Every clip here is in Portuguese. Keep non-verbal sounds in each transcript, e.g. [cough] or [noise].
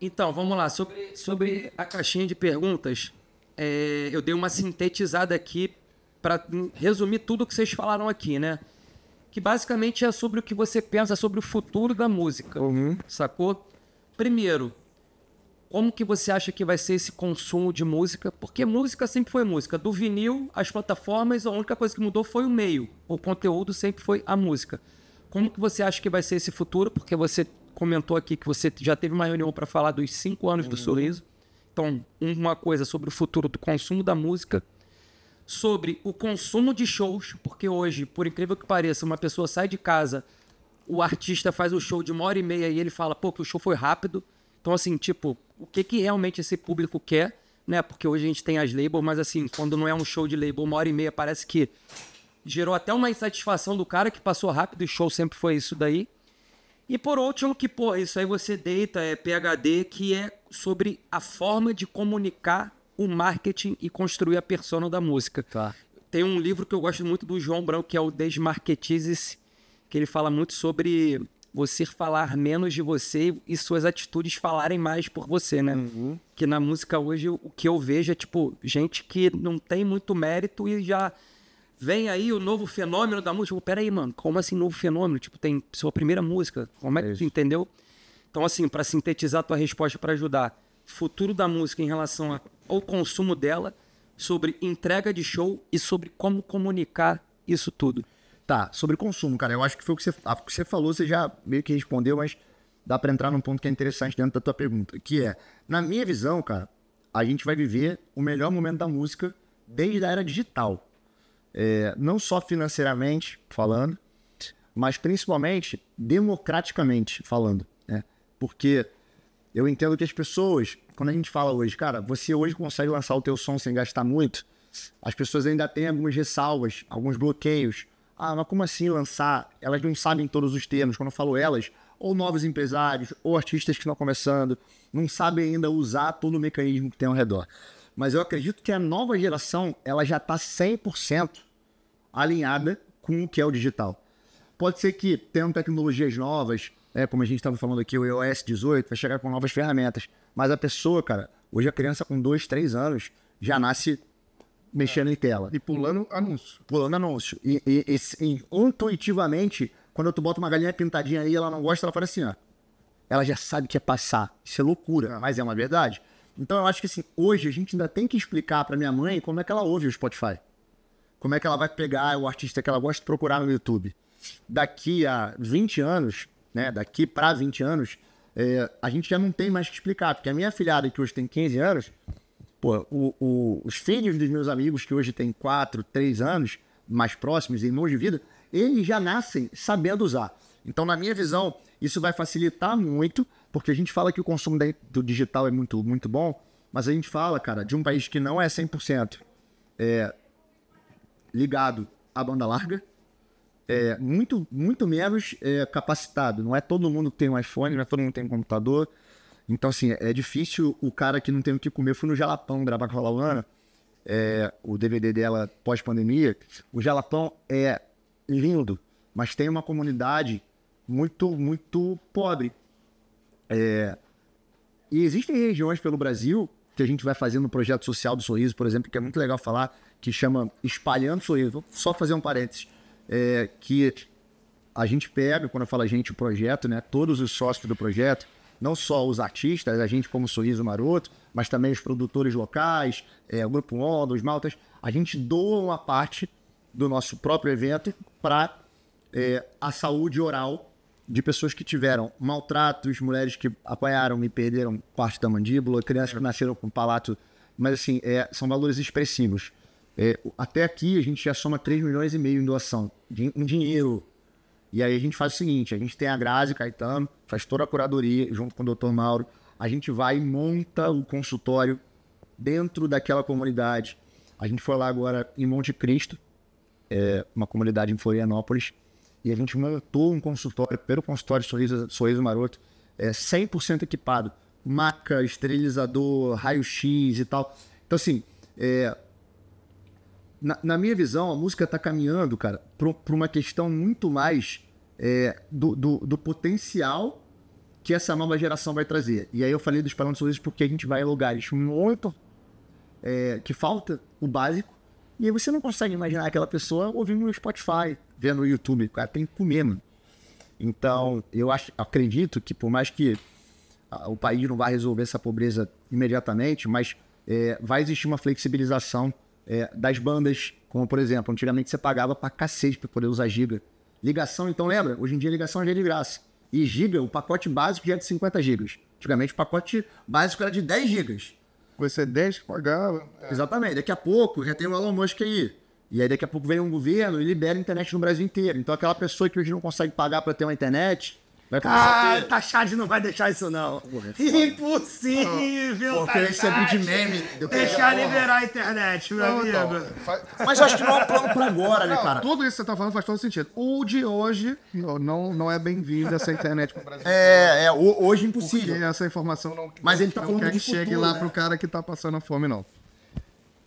Então, vamos lá. Sobre, sobre a caixinha de perguntas, é, eu dei uma sintetizada aqui para resumir tudo o que vocês falaram aqui, né? Que basicamente é sobre o que você pensa sobre o futuro da música, uhum. sacou? Primeiro, como que você acha que vai ser esse consumo de música? Porque música sempre foi música. Do vinil, as plataformas, a única coisa que mudou foi o meio. O conteúdo sempre foi a música. Como que você acha que vai ser esse futuro? Porque você comentou aqui que você já teve uma reunião para falar dos cinco anos uhum. do sorriso. Então, uma coisa sobre o futuro do consumo da música, sobre o consumo de shows, porque hoje, por incrível que pareça, uma pessoa sai de casa, o artista faz o show de uma hora e meia e ele fala, pô, que o show foi rápido. Então, assim, tipo, o que, que realmente esse público quer, né? Porque hoje a gente tem as labels, mas assim, quando não é um show de label, uma hora e meia parece que gerou até uma insatisfação do cara que passou rápido e show sempre foi isso daí. E por último, que pô, isso aí você deita, é PHD, que é sobre a forma de comunicar o marketing e construir a persona da música. Tá. Tem um livro que eu gosto muito do João Branco, que é o Desmarketize-se, que ele fala muito sobre você falar menos de você e suas atitudes falarem mais por você, né? Uhum. Que na música hoje o que eu vejo é tipo gente que não tem muito mérito e já vem aí o novo fenômeno da música. Tipo, aí, mano, como assim novo fenômeno? Tipo, tem sua primeira música. Como é que tu entendeu? Então, assim, para sintetizar a tua resposta para ajudar, futuro da música em relação ao consumo dela, sobre entrega de show e sobre como comunicar isso tudo. Tá, sobre consumo, cara, eu acho que foi o que você, o que você falou, você já meio que respondeu, mas dá para entrar num ponto que é interessante dentro da tua pergunta, que é, na minha visão, cara, a gente vai viver o melhor momento da música desde a era digital é, não só financeiramente falando, mas principalmente democraticamente falando. Né? Porque eu entendo que as pessoas, quando a gente fala hoje, cara, você hoje consegue lançar o teu som sem gastar muito, as pessoas ainda têm algumas ressalvas, alguns bloqueios. Ah, mas como assim lançar? Elas não sabem todos os termos. Quando eu falo elas, ou novos empresários, ou artistas que estão começando, não sabem ainda usar todo o mecanismo que tem ao redor mas eu acredito que a nova geração ela já está 100% alinhada com o que é o digital. Pode ser que tenham tecnologias novas, é, como a gente estava falando aqui, o iOS 18 vai chegar com novas ferramentas, mas a pessoa, cara, hoje a criança com 2, 3 anos já nasce mexendo em tela. E pulando anúncio. Pulando anúncio. E, e, e, e intuitivamente, quando tu bota uma galinha pintadinha aí e ela não gosta, ela fala assim, ó. Ela já sabe que é passar. Isso é loucura, é. mas é uma verdade. Então eu acho que assim, hoje a gente ainda tem que explicar para minha mãe como é que ela ouve o Spotify. Como é que ela vai pegar o artista que ela gosta de procurar no YouTube. Daqui a 20 anos, né, daqui para 20 anos, é, a gente já não tem mais que explicar, porque a minha filhada que hoje tem 15 anos, pô, o, o, os filhos dos meus amigos que hoje têm 4, 3 anos, mais próximos, irmãos de vida, eles já nascem sabendo usar. Então, na minha visão, isso vai facilitar muito, porque a gente fala que o consumo do digital é muito, muito bom, mas a gente fala, cara, de um país que não é 100% é, ligado à banda larga, é muito, muito menos é, capacitado. Não é todo mundo que tem um iPhone, não é todo mundo que tem um computador. Então, assim, é difícil o cara que não tem o que comer. Eu fui no Jalapão gravar com a Laulana, é, o DVD dela pós-pandemia. O Jalapão é lindo, mas tem uma comunidade muito, muito pobre. É... E existem regiões pelo Brasil que a gente vai fazendo o um projeto social do Sorriso, por exemplo, que é muito legal falar, que chama Espalhando Sorriso. Vou só fazer um parênteses. É, que a gente pega, quando eu falo a gente, o projeto, né? Todos os sócios do projeto, não só os artistas, a gente como Sorriso Maroto, mas também os produtores locais, é, o Grupo Onda, os Maltas, a gente doa uma parte do nosso próprio evento para é, a saúde oral de pessoas que tiveram maltratos, mulheres que apanharam e perderam parte da mandíbula, crianças que nasceram com palato. Mas, assim, é, são valores expressivos. É, até aqui, a gente já soma 3 milhões e meio em doação, em dinheiro. E aí a gente faz o seguinte: a gente tem a Grazi Caetano, faz toda a curadoria junto com o Dr. Mauro. A gente vai e monta o consultório dentro daquela comunidade. A gente foi lá agora em Monte Cristo, é, uma comunidade em Florianópolis e a gente montou um consultório, pelo consultório Sorriso, Sorriso Maroto, é 100% equipado. Maca, esterilizador, raio-x e tal. Então, assim, é, na, na, minha visão, a música está caminhando, cara, para uma questão muito mais é, do, do, do, potencial que essa nova geração vai trazer. E aí eu falei dos parâmetros Sorrisos porque a gente vai em lugares muito é, que falta o básico, e aí você não consegue imaginar aquela pessoa ouvindo no Spotify, vendo no YouTube, cara, tem que comer, mano. Então, eu acho, acredito que por mais que ah, o país não vá resolver essa pobreza imediatamente, mas é, vai existir uma flexibilização é, das bandas, como por exemplo, antigamente você pagava pra cacete pra poder usar giga. Ligação, então lembra? Hoje em dia ligação já é de graça. E giga, o pacote básico já é de 50 gigas. Antigamente o pacote básico era de 10 gigas. Você 10 pagava. É. Exatamente. Daqui a pouco já tem o Elon Musk aí e aí daqui a pouco vem um governo e libera a internet no Brasil inteiro. Então aquela pessoa que hoje não consegue pagar para ter uma internet. Vai ah, o Tachad tá não vai deixar isso não. Porra, é Impossível, Porque Tachad. Esse é de meme. Deixar porra. liberar a internet, meu não, amigo. Mas acho que não é um plano pra agora, né, não, né, cara? Tudo isso que você tá falando faz todo sentido. O de hoje não, não, é bem-vindo essa internet pro Brasil. É, é, hoje é impossível. Porque essa informação não, Mas ele tá não falando quer que futuro, chegue né? lá pro cara que tá passando fome, não.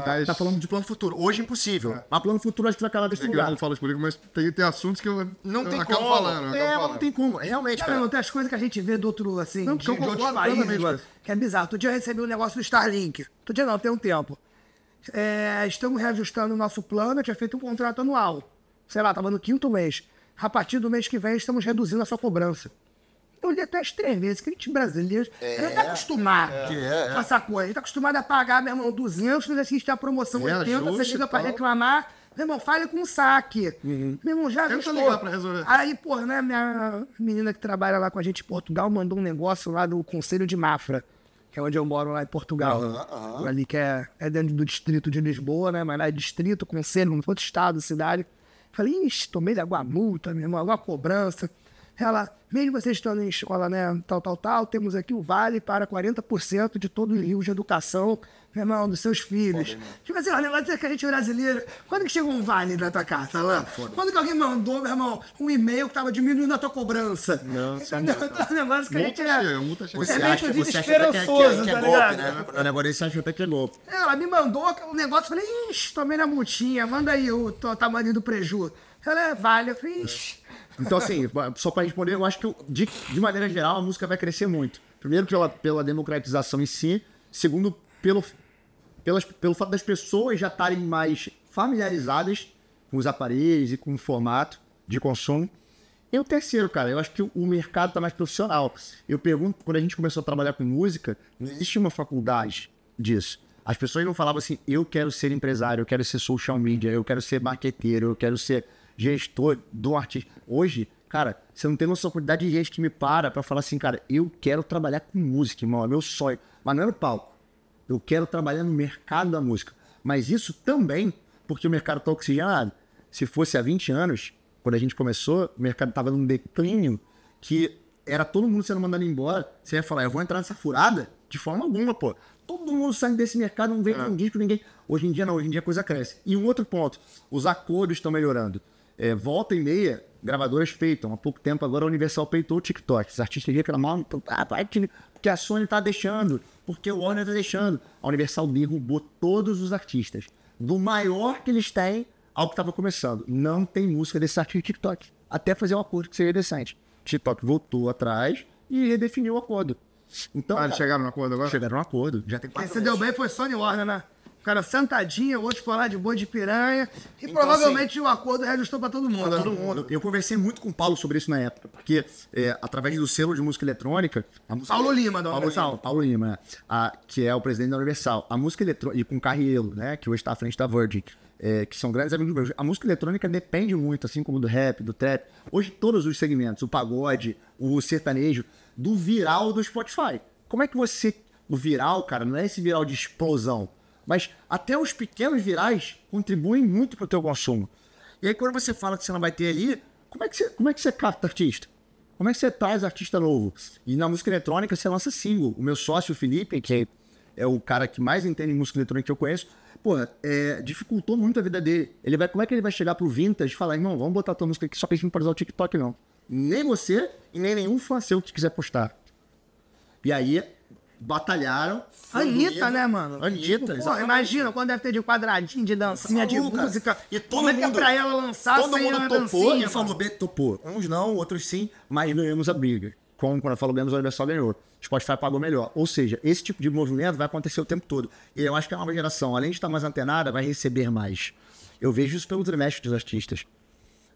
Tá, tá mas... Tá falando de plano futuro. Hoje é impossível. É. Mas plano futuro acho que vai acabar desse lugar. Eu não falo isso político, mas tem, tem assuntos que eu não eu tem acabo como. falando. é, não tem como. Realmente, cara. cara. Não, tem as coisas que a gente vê do outro, assim, não, de, eu concordo, de outros países, que é bizarro. Todo dia eu recebi um negócio do Starlink. Todo dia não, tem um tempo. É, estamos reajustando o nosso plano, eu tinha feito um contrato anual. Sei lá, tava no quinto mês. A partir do mês que vem, estamos reduzindo a sua cobrança. Eu li até as três vezes, que a gente brasileiro é, não tá acostumado é. É, é, com essa coisa. A gente tá acostumado a pagar, meu irmão, 200, mas assiste a promoção é, 80, você chega para reclamar. Meu irmão, fale com o saque. Uhum. Meu irmão, já Tenta ligar pra resolver. Aí, pô, né, minha menina que trabalha lá com a gente em Portugal mandou um negócio lá do Conselho de Mafra, que é onde eu moro lá em Portugal. Uhum, uhum. Ali que é, é dentro do distrito de Lisboa, né? Mas lá é distrito, conselho, não outro estado, cidade. Falei, ixi, tomei de água multa, meu irmão, alguma cobrança. Ela, mesmo vocês estando em escola, né, tal, tal, tal, temos aqui o vale para 40% de todo o rio de educação, meu irmão, dos seus filhos. Foda, tipo assim, o negócio é que a gente é brasileiro. Quando que chegou um vale na tua casa, Alain? Ah, quando que alguém mandou, meu irmão, um e-mail que tava diminuindo a tua cobrança? Não, [laughs] isso é, é um negócio que a gente é... Cheio, multa cheia. Você é acha, você acha até que é, que é, tá golpe, né? O negócio é acha até que é louco. Ela me mandou o um negócio, falei, ixi, tomei na multinha, manda aí o tamanho do prejuízo. Ela então, né, vale eu fiz. Então, assim, só para responder, eu acho que, de, de maneira geral, a música vai crescer muito. Primeiro, pela, pela democratização em si. Segundo, pelo, pelas, pelo fato das pessoas já estarem mais familiarizadas com os aparelhos e com o formato de consumo. E o terceiro, cara, eu acho que o mercado está mais profissional. Eu pergunto, quando a gente começou a trabalhar com música, não existe uma faculdade disso. As pessoas não falavam assim, eu quero ser empresário, eu quero ser social media, eu quero ser marqueteiro, eu quero ser gestor, do artista. Hoje, cara, você não tem noção da quantidade de gente que me para para falar assim, cara, eu quero trabalhar com música, irmão, é meu sonho. Mas não é no palco. Eu quero trabalhar no mercado da música. Mas isso também, porque o mercado está oxigenado. Se fosse há 20 anos, quando a gente começou, o mercado estava num declínio que era todo mundo sendo mandado embora. Você ia falar, eu vou entrar nessa furada? De forma alguma, pô. Todo mundo sai desse mercado, não vem é. com ninguém, ninguém. Hoje em dia não, hoje em dia a coisa cresce. E um outro ponto, os acordos estão melhorando. É, volta e meia, gravadoras peitam. Há pouco tempo agora a Universal peitou o TikTok. Os artistas reclamaram, ah, porque a Sony tá deixando, porque o Warner tá deixando. A Universal derrubou todos os artistas. Do maior que eles têm ao que estava começando. Não tem música desse artista de TikTok. Até fazer um acordo que seria decente. TikTok voltou atrás e redefiniu o acordo. Então, ah, eles chegaram no acordo agora? Chegaram no acordo. Já tem quatro. Quem se deu bem foi Sony Warner, né? cara sentadinho, o outro foi lá de boa de piranha. E então, provavelmente assim, o acordo reajustou para todo mundo. Pra todo mundo. Eu conversei muito com o Paulo sobre isso na época, porque é, através do selo de música eletrônica. Música Paulo Lima, da Universal. Lima. Paulo Lima, né? A, que é o presidente da Universal. A música eletrônica. E com o Carrielo, né? Que hoje está à frente da Virgin. É, que são grandes amigos meus. A música eletrônica depende muito, assim como do rap, do trap. Hoje, todos os segmentos, o pagode, o sertanejo, do viral do Spotify. Como é que você. O viral, cara, não é esse viral de explosão mas até os pequenos virais contribuem muito para o teu consumo. E aí, quando você fala que você não vai ter ali, como é que você, como é que você capta artista? Como é que você traz artista novo? E na música eletrônica, você lança single. O meu sócio, Felipe, que é o cara que mais entende música eletrônica que eu conheço, pô, é, dificultou muito a vida dele. Ele vai, como é que ele vai chegar pro vintage e falar, irmão, vamos botar tua música aqui, só para a gente não pode usar o TikTok, não. Nem você e nem nenhum fã seu que quiser postar. E aí, batalharam. Anitta, né, mano? Anitta, imagina quando deve ter de quadradinho, de dancinha, tá de música. E todo Como mundo, é que é pra ela lançar Todo sem mundo topou dancinha, e falou B topou. Uns não, outros sim, mas ganhamos a briga. Como quando falou ganhamos, o universal ganhou. Spotify pagou melhor. Ou seja, esse tipo de movimento vai acontecer o tempo todo. E eu acho que é uma geração, além de estar mais antenada, vai receber mais. Eu vejo isso pelo trimestre dos artistas.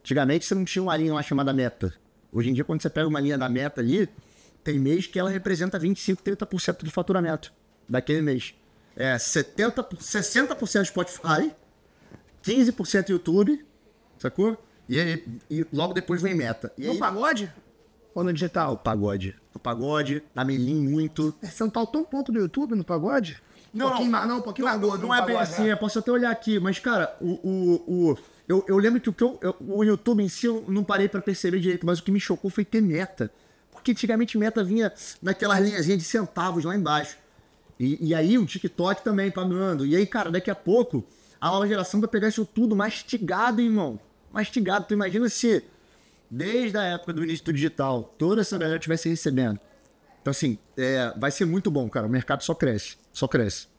Antigamente você não tinha uma linha lá chamada meta. Hoje em dia, quando você pega uma linha da meta ali, tem mês que ela representa 25, 30% do faturamento daquele mês. É 70, 60% Spotify, 15% YouTube, sacou? E, aí, e logo depois vem meta. E no aí, pagode? Ou no digital? O pagode. No pagode, na Melim muito. É, você não tá tão ponto do YouTube no pagode? Não, um não, não, um pouquinho não, Não é bem assim, né? eu posso até olhar aqui, mas, cara, o. o, o eu, eu lembro que o, que eu, eu o YouTube em si eu não parei para perceber direito, mas o que me chocou foi ter meta. Porque antigamente meta vinha naquelas linhazinhas de centavos lá embaixo. E, e aí o TikTok também pagando. E aí, cara, daqui a pouco a nova geração vai pegar isso tudo mastigado, irmão. Mastigado. Tu imagina se desde a época do início do digital toda essa galera estivesse recebendo. Então, assim, é, vai ser muito bom, cara. O mercado só cresce. Só cresce.